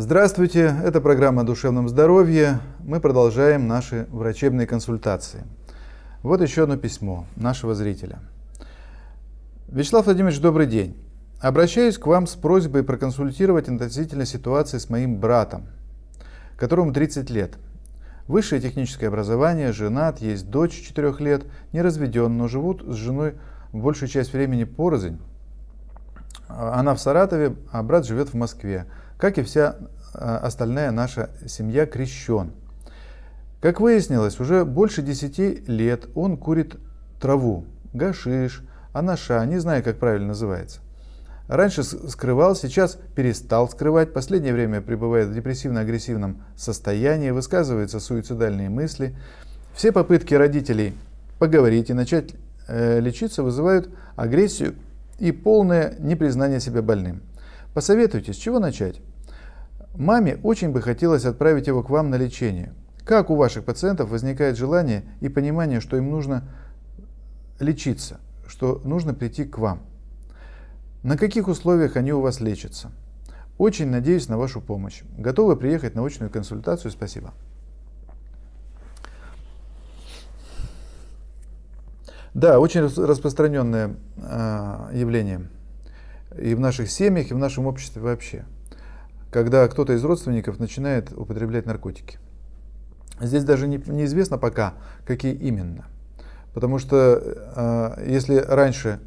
Здравствуйте, это программа о душевном здоровье. Мы продолжаем наши врачебные консультации. Вот еще одно письмо нашего зрителя. Вячеслав Владимирович, добрый день. Обращаюсь к вам с просьбой проконсультировать относительно ситуации с моим братом, которому 30 лет. Высшее техническое образование, женат, есть дочь 4 лет, не разведен, но живут с женой большую часть времени порознь. Она в Саратове, а брат живет в Москве как и вся а, остальная наша семья, крещен. Как выяснилось, уже больше 10 лет он курит траву, гашиш, анаша, не знаю, как правильно называется. Раньше скрывал, сейчас перестал скрывать, последнее время пребывает в депрессивно-агрессивном состоянии, высказываются суицидальные мысли. Все попытки родителей поговорить и начать э, лечиться вызывают агрессию и полное непризнание себя больным. Посоветуйте, с чего начать? Маме очень бы хотелось отправить его к вам на лечение. Как у ваших пациентов возникает желание и понимание, что им нужно лечиться, что нужно прийти к вам? На каких условиях они у вас лечатся? Очень надеюсь на вашу помощь. Готовы приехать на очную консультацию? Спасибо. Да, очень распространенное а, явление и в наших семьях, и в нашем обществе вообще когда кто-то из родственников начинает употреблять наркотики. Здесь даже не, неизвестно пока, какие именно. Потому что э, а, если раньше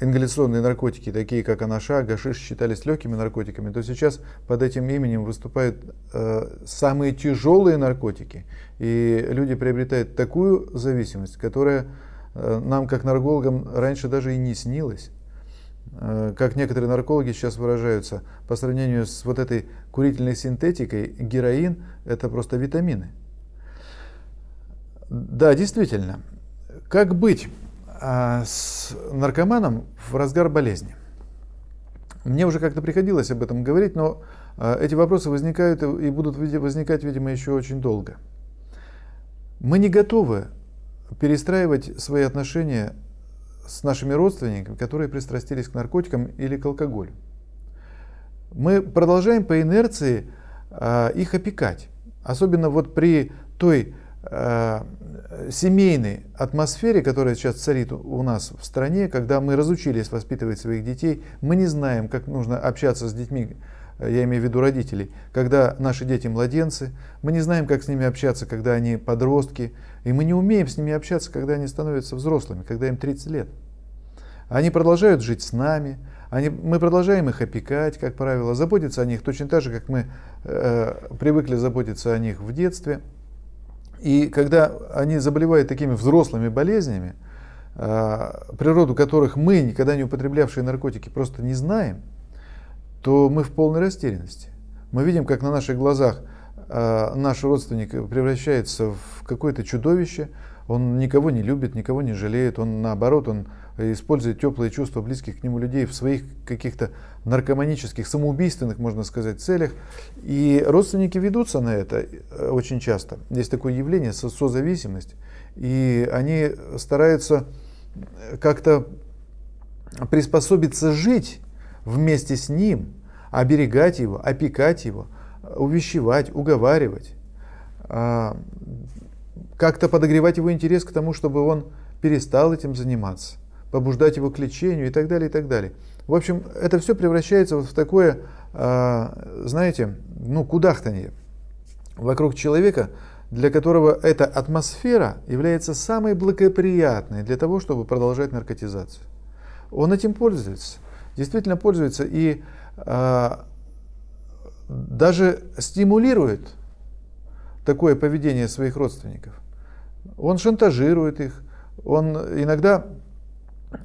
ингаляционные наркотики, такие как анаша, гашиш, считались легкими наркотиками, то сейчас под этим именем выступают э, самые тяжелые наркотики. И люди приобретают такую зависимость, которая э, нам, как наркологам, раньше даже и не снилась. Э, как некоторые наркологи сейчас выражаются, по сравнению с вот этой курительной синтетикой, героин – это просто витамины. Да, действительно. Как быть а, с наркоманом в разгар болезни? Мне уже как-то приходилось об этом говорить, но а, эти вопросы возникают и будут возникать, видимо, еще очень долго. Мы не готовы перестраивать свои отношения с нашими родственниками, которые пристрастились к наркотикам или к алкоголю. Мы продолжаем по инерции э, их опекать, особенно вот при той э, семейной атмосфере, которая сейчас царит у нас в стране, когда мы разучились воспитывать своих детей, мы не знаем, как нужно общаться с детьми Э, я имею в виду родителей, когда наши дети младенцы, мы не знаем, как с ними общаться, когда они подростки, и мы не умеем с ними общаться, когда они становятся взрослыми, когда им 30 лет. Они продолжают жить с нами, они, мы продолжаем их опекать, как правило, заботиться о них точно так же, как мы э, привыкли заботиться о них в детстве. И когда они заболевают такими взрослыми болезнями, э, природу которых мы, никогда не употреблявшие наркотики, просто не знаем – то мы в полной растерянности. Мы видим, как на наших глазах э, наш родственник превращается в какое-то чудовище, он никого не любит, никого не жалеет, он наоборот, он использует теплые чувства близких к нему людей в своих каких-то наркоманических, самоубийственных, можно сказать, целях. И родственники ведутся на это э, очень часто. Есть такое явление со созависимость. И они стараются э, как-то приспособиться жить вместе с ним, оберегать его, опекать его, увещевать, уговаривать, а, как-то подогревать его интерес к тому, чтобы он перестал этим заниматься, побуждать его к лечению и так далее, и так далее. В общем, это все превращается вот в такое, а, знаете, ну, кудахтанье вокруг человека, для которого эта атмосфера является самой благоприятной для того, чтобы продолжать наркотизацию. Он этим пользуется действительно пользуется и э, даже стимулирует такое поведение своих родственников. Он шантажирует их, он иногда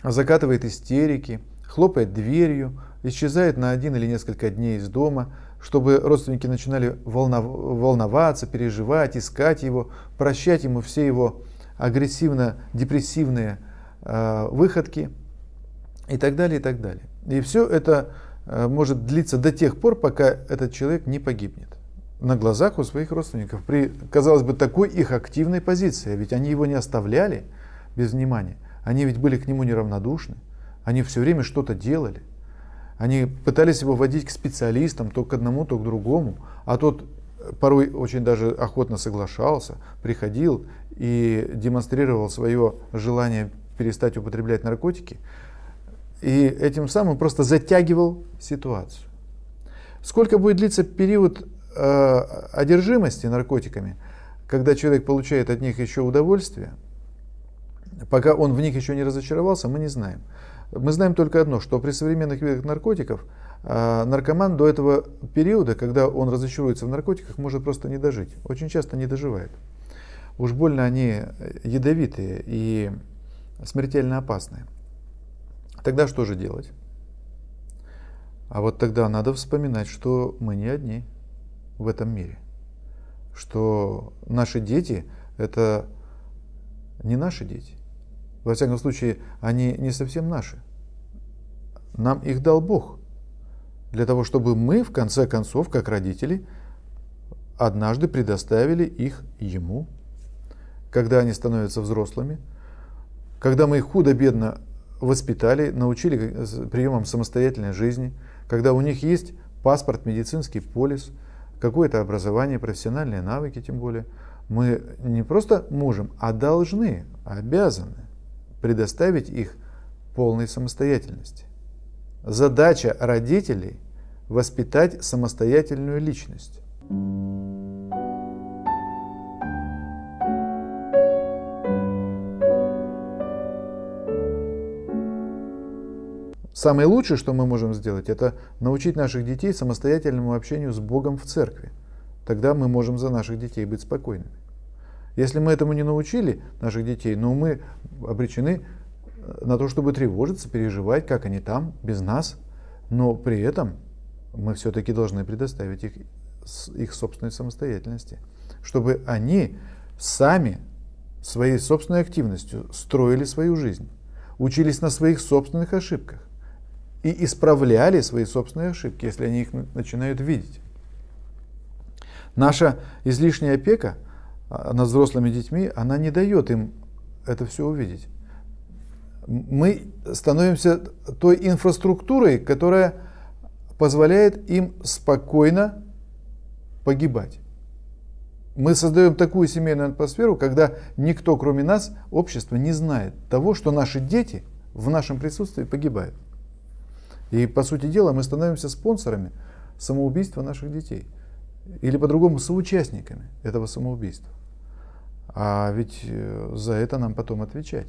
закатывает истерики, хлопает дверью, исчезает на один или несколько дней из дома, чтобы родственники начинали волнов... волноваться, переживать, искать его, прощать ему все его агрессивно-депрессивные э, выходки и так далее, и так далее. И все это э, может длиться до тех пор, пока этот человек не погибнет на глазах у своих родственников при, казалось бы, такой их активной позиции. А ведь они его не оставляли без внимания. Они ведь были к нему неравнодушны. Они все время что-то делали. Они пытались его водить к специалистам, то к одному, то к другому. А тот э, порой очень даже охотно соглашался, приходил и демонстрировал свое желание перестать употреблять наркотики. И этим самым просто затягивал ситуацию. Сколько будет длиться период э, одержимости наркотиками, когда человек получает от них еще удовольствие, пока он в них еще не разочаровался, мы не знаем. Мы знаем только одно, что при современных видах наркотиков э, наркоман до этого периода, когда он разочаруется в наркотиках, может просто не дожить. Очень часто не доживает. Уж больно они э, ядовитые и смертельно опасные. Тогда что же делать? А вот тогда надо вспоминать, что мы не одни в этом мире. Что наши дети – это не наши дети. Во всяком случае, они не совсем наши. Нам их дал Бог. Для того, чтобы мы, в конце концов, как родители, однажды предоставили их Ему. Когда они становятся взрослыми, когда мы их худо-бедно воспитали, научили э, приемам самостоятельной жизни, когда у них есть паспорт, медицинский полис, какое-то образование, профессиональные навыки тем более, мы не просто можем, а должны, обязаны предоставить их полной самостоятельности. Задача родителей – воспитать самостоятельную личность. Самое лучшее, что мы можем сделать, это научить наших детей самостоятельному общению с Богом в церкви. Тогда мы можем за наших детей быть спокойными. Если мы этому не научили наших детей, но мы обречены э, на то, чтобы тревожиться, переживать, как они там, без нас, но при этом мы все-таки должны предоставить их, их собственной самостоятельности, чтобы они сами своей собственной активностью строили свою жизнь, учились на своих собственных ошибках, и исправляли свои собственные ошибки, если они их начинают видеть. Наша излишняя опека а, над взрослыми детьми, она не дает им это все увидеть. Мы становимся той инфраструктурой, которая позволяет им спокойно погибать. Мы создаем такую семейную атмосферу, когда никто, кроме нас, общество не знает того, что наши дети в нашем присутствии погибают. И, по сути дела, мы становимся спонсорами самоубийства наших детей. Или, по-другому, соучастниками этого самоубийства. А ведь э, за это нам потом отвечать.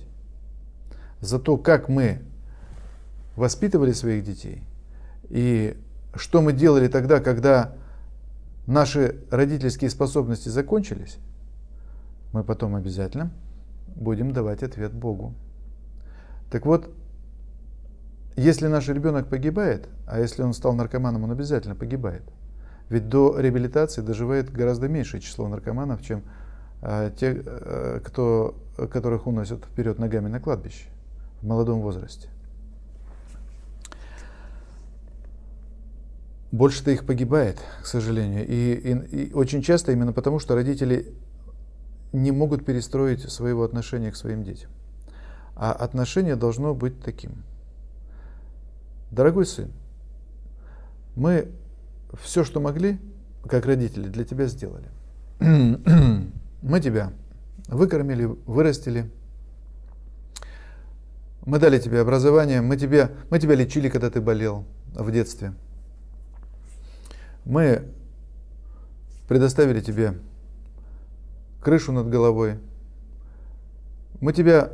За то, как мы воспитывали своих детей и что мы делали тогда, когда наши родительские способности закончились, мы потом обязательно будем давать ответ Богу. Так вот, если наш ребенок погибает, а если он стал наркоманом, он обязательно погибает. Ведь до реабилитации доживает гораздо меньшее число наркоманов, чем э, те, э, кто, которых уносят вперед ногами на кладбище в молодом возрасте. Больше-то их погибает, к сожалению. И, и, и очень часто именно потому, что родители не могут перестроить своего отношения к своим детям. А отношение должно быть таким – дорогой сын, мы все, что могли, как родители, для тебя сделали. Мы тебя выкормили, вырастили, мы дали тебе образование, мы, тебе, мы тебя лечили, когда ты болел в детстве. Мы предоставили тебе крышу над головой. Мы тебя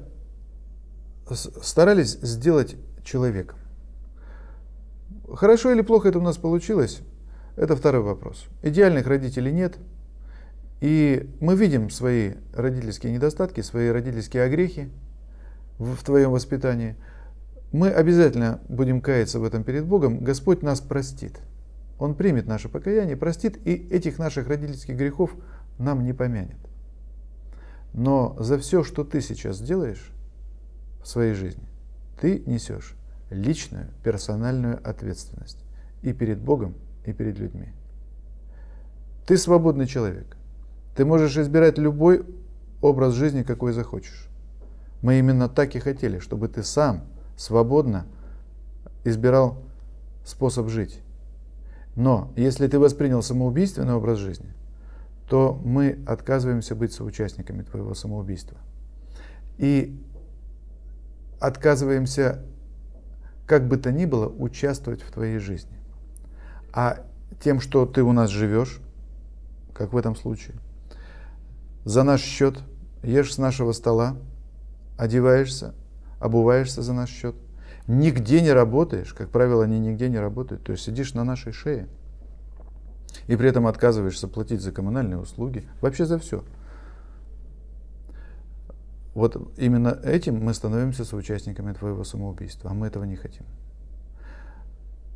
старались сделать человеком. Хорошо или плохо это у нас получилось, это второй вопрос. Идеальных родителей нет. И мы видим свои родительские недостатки, свои родительские огрехи в, в твоем воспитании. Мы обязательно будем каяться в этом перед Богом. Господь нас простит. Он примет наше покаяние, простит, и этих наших родительских грехов нам не помянет. Но за все, что ты сейчас делаешь в своей жизни, ты несешь личную, персональную ответственность и перед Богом, и перед людьми. Ты свободный человек. Ты можешь избирать любой образ жизни, какой захочешь. Мы именно так и хотели, чтобы ты сам свободно избирал способ жить. Но если ты воспринял самоубийственный образ жизни, то мы отказываемся быть соучастниками твоего самоубийства. И отказываемся как бы то ни было, участвовать в твоей жизни. А тем, что ты у нас живешь, как в этом случае, за наш счет, ешь с нашего стола, одеваешься, обуваешься за наш счет, нигде не работаешь, как правило, они нигде не работают, то есть сидишь на нашей шее и при этом отказываешься платить за коммунальные услуги, вообще за все – вот именно этим мы становимся соучастниками твоего самоубийства, а мы этого не хотим.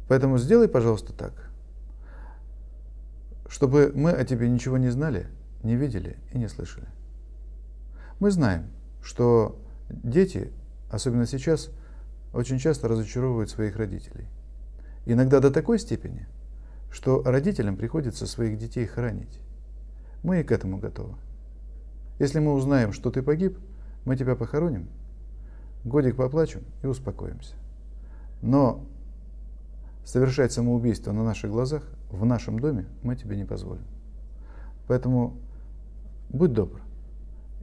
Поэтому сделай, пожалуйста, так, чтобы мы о тебе ничего не знали, не видели и не слышали. Мы знаем, что дети, особенно сейчас, очень часто разочаровывают своих родителей. Иногда до такой степени, что родителям приходится своих детей хранить. Мы и к этому готовы. Если мы узнаем, что ты погиб – мы тебя похороним, годик поплачем и успокоимся. Но совершать самоубийство на наших глазах, в нашем доме, мы тебе не позволим. Поэтому будь добр,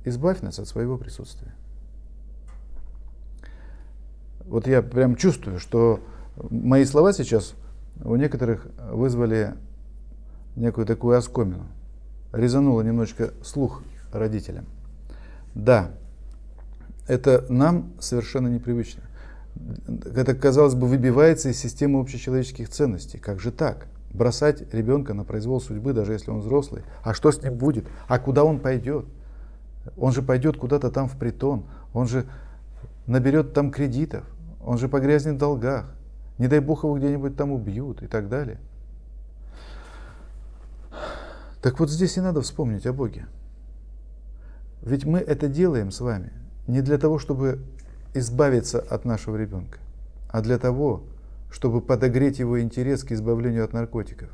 избавь нас от своего присутствия. Вот я прям чувствую, что мои слова сейчас у некоторых вызвали некую такую оскомину. Резануло немножечко слух родителям. Да, это нам совершенно непривычно. Это, казалось бы, выбивается из системы общечеловеческих ценностей. Как же так? Бросать ребенка на произвол судьбы, даже если он взрослый. А что с ним будет? А куда он пойдет? Он же пойдет куда-то там в притон. Он же наберет там кредитов. Он же погрязнет в долгах. Не дай бог его где-нибудь там убьют и так далее. Так вот здесь и надо вспомнить о Боге. Ведь мы это делаем с вами – не для того, чтобы избавиться от нашего ребенка, а для того, чтобы подогреть его интерес к избавлению от наркотиков.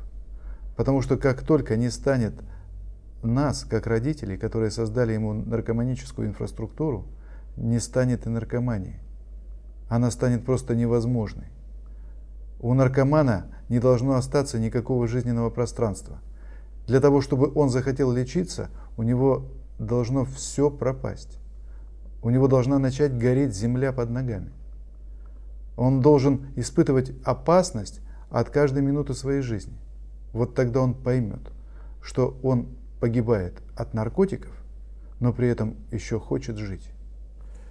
Потому что как только не станет нас, как родителей, которые создали ему наркоманическую инфраструктуру, не станет и наркомании. Она станет просто невозможной. У наркомана не должно остаться никакого жизненного пространства. Для того, чтобы он захотел лечиться, у него должно все пропасть. У него должна начать гореть земля под ногами. Он должен испытывать опасность от каждой минуты своей жизни. Вот тогда он поймет, что он погибает от наркотиков, но при этом еще хочет жить.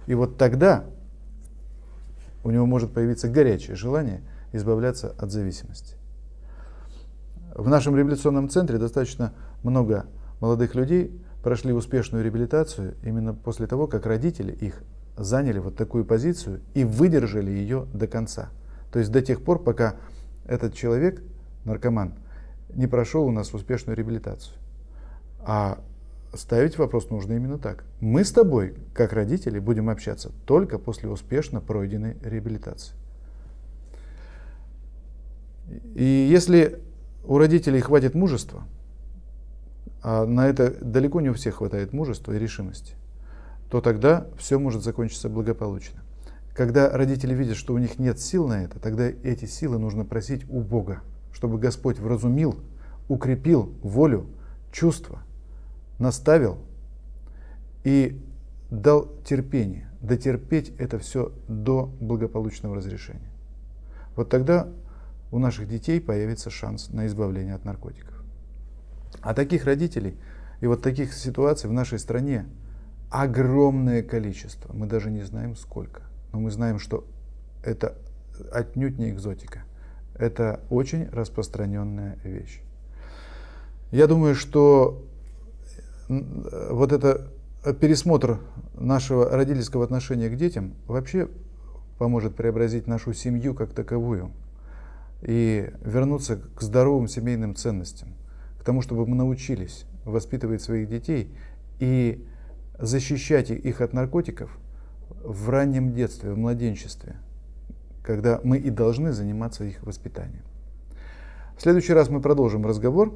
И вот тогда у него может появиться горячее желание избавляться от зависимости. В нашем революционном центре достаточно много молодых людей, прошли успешную реабилитацию именно после того, как родители их заняли вот такую позицию и выдержали ее до конца. То есть до тех пор, пока этот человек, наркоман, не прошел у нас успешную реабилитацию. А ставить вопрос нужно именно так. Мы с тобой, как родители, будем общаться только после успешно пройденной реабилитации. И если у родителей хватит мужества – а на это далеко не у всех хватает мужества и решимости, то тогда все может закончиться благополучно. Когда родители видят, что у них нет сил на это, тогда эти силы нужно просить у Бога, чтобы Господь вразумил, укрепил волю, чувства, наставил и дал терпение, дотерпеть это все до благополучного разрешения. Вот тогда у наших детей появится шанс на избавление от наркотиков. А таких родителей и вот таких ситуаций в нашей стране огромное количество. Мы даже не знаем сколько. Но мы знаем, что это отнюдь не экзотика. Это очень распространенная вещь. Я думаю, что э, вот это э, пересмотр нашего родительского отношения к детям вообще поможет преобразить нашу семью как таковую и вернуться к здоровым семейным ценностям к тому, чтобы мы научились воспитывать своих детей и защищать их от наркотиков в раннем детстве, в младенчестве, когда мы и должны заниматься их воспитанием. В следующий раз мы продолжим разговор.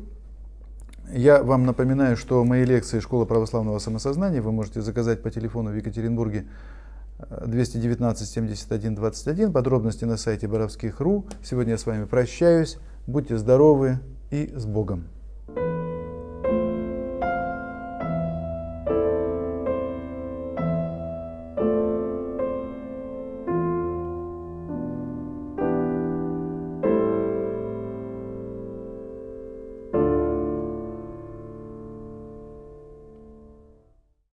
Я вам напоминаю, что мои лекции «Школа православного самосознания» вы можете заказать по телефону в Екатеринбурге 219 71 21. Подробности на сайте боровских.ру. Сегодня я с вами прощаюсь. Будьте здоровы и с Богом!